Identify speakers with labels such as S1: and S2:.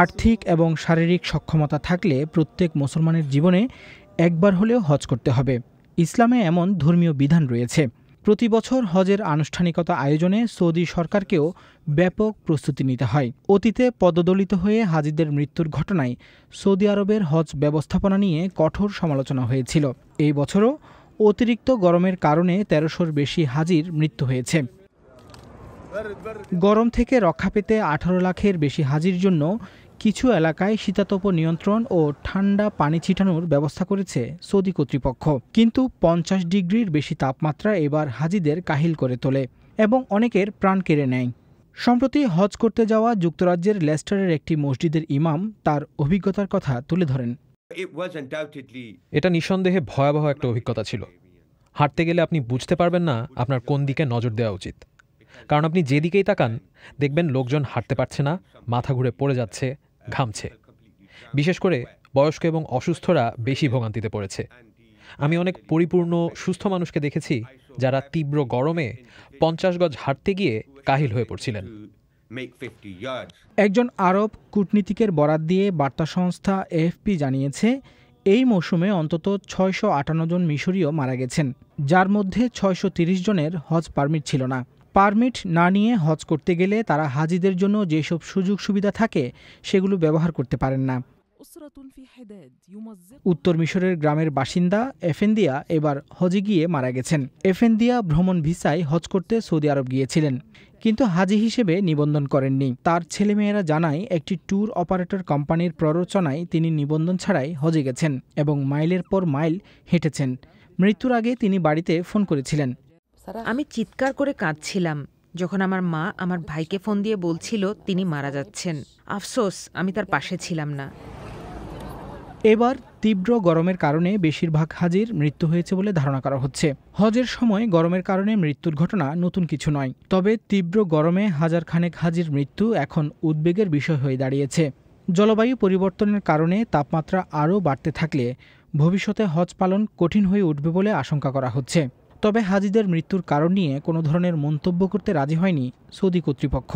S1: আর্থিক এবং শারীরিক সক্ষমতা থাকলে প্রত্যেক মুসলমানের জীবনে একবার হলেও হজ করতে হবে ইসলামে এমন ধর্মীয় বিধান রয়েছে প্রতি বছর হজের আনুষ্ঠানিকতা আয়োজনে সৌদি সরকারকেও ব্যাপক প্রস্তুতি নিতে হয় অতীতে পদদলিত হয়ে হাজিদের মৃত্যুর ঘটনায় সৌদি আরবের হজ ব্যবস্থাপনা নিয়ে কঠোর সমালোচনা হয়েছিল এই বছরও অতিরিক্ত গরমের কারণে তেরোশোর বেশি হাজির মৃত্যু হয়েছে গরম থেকে রক্ষা পেতে আঠারো লাখের বেশি হাজির জন্য কিছু এলাকায় শীতাতপ নিয়ন্ত্রণ ও ঠান্ডা পানি ছিটানোর ব্যবস্থা করেছে সৌদি কর্তৃপক্ষ কিন্তু পঞ্চাশ ডিগ্রির বেশি তাপমাত্রা এবার হাজিদের কাহিল করে তোলে এবং অনেকের প্রাণ কেড়ে নেয় সম্প্রতি হজ করতে যাওয়া যুক্তরাজ্যের লেস্টারের একটি মসজিদের ইমাম তার অভিজ্ঞতার কথা
S2: তুলে ধরেন এটা নিঃসন্দেহে ভয়াবহ একটা অভিজ্ঞতা ছিল হাঁটতে গেলে আপনি বুঝতে পারবেন না আপনার কোন দিকে নজর দেওয়া উচিত কারণ আপনি যেদিকেই তাকান দেখবেন লোকজন হাঁটতে পারছে না মাথা ঘুরে পড়ে যাচ্ছে ঘামছে বিশেষ করে বয়স্ক এবং অসুস্থরা বেশি ভোগান্তিতে পড়েছে আমি অনেক পরিপূর্ণ সুস্থ মানুষকে দেখেছি যারা তীব্র গরমে পঞ্চাশ গজ হাঁটতে গিয়ে কাহিল হয়ে পড়ছিলেন
S1: একজন আরব কূটনীতিকের বরাত দিয়ে বার্তা সংস্থা এএফপি জানিয়েছে এই মৌসুমে অন্তত ছয়শো আটান্ন জন মিশরীয় মারা গেছেন যার মধ্যে ছয়শো জনের হজ পারমিট ছিল না পারমিট না নিয়ে হজ করতে গেলে তারা হাজিদের জন্য যেসব সুযোগ সুবিধা থাকে সেগুলো ব্যবহার করতে পারেন না উত্তর মিশরের গ্রামের বাসিন্দা এফেন্দিয়া এবার হজে গিয়ে মারা গেছেন এফেন্দিয়া ভ্রমণ ভিসায় হজ করতে সৌদি আরব গিয়েছিলেন কিন্তু হাজি হিসেবে নিবন্ধন করেননি তার ছেলেমেয়েরা জানায় একটি ট্যুর অপারেটর কোম্পানির প্ররোচনায় তিনি নিবন্ধন ছাড়াই হজে গেছেন এবং মাইলের পর মাইল হেঁটেছেন মৃত্যুর আগে তিনি বাড়িতে ফোন করেছিলেন আমি চিৎকার করে কাঁদছিলাম যখন আমার মা আমার ভাইকে ফোন দিয়ে বলছিল তিনি মারা যাচ্ছেন আফসোস আমি তার পাশে ছিলাম না এবার তীব্র গরমের কারণে বেশিরভাগ হাজির মৃত্যু হয়েছে বলে ধারণা করা হচ্ছে হজের সময় গরমের কারণে মৃত্যুর ঘটনা নতুন কিছু নয় তবে তীব্র গরমে হাজার খানেক হাজির মৃত্যু এখন উদ্বেগের বিষয় হয়ে দাঁড়িয়েছে জলবায়ু পরিবর্তনের কারণে তাপমাত্রা আরও বাড়তে থাকলে ভবিষ্যতে হজ পালন কঠিন হয়ে উঠবে বলে আশঙ্কা করা হচ্ছে তবে হাজিদের মৃত্যুর কারণ নিয়ে কোনো ধরনের মন্তব্য করতে রাজি হয়নি সৌদি কর্তৃপক্ষ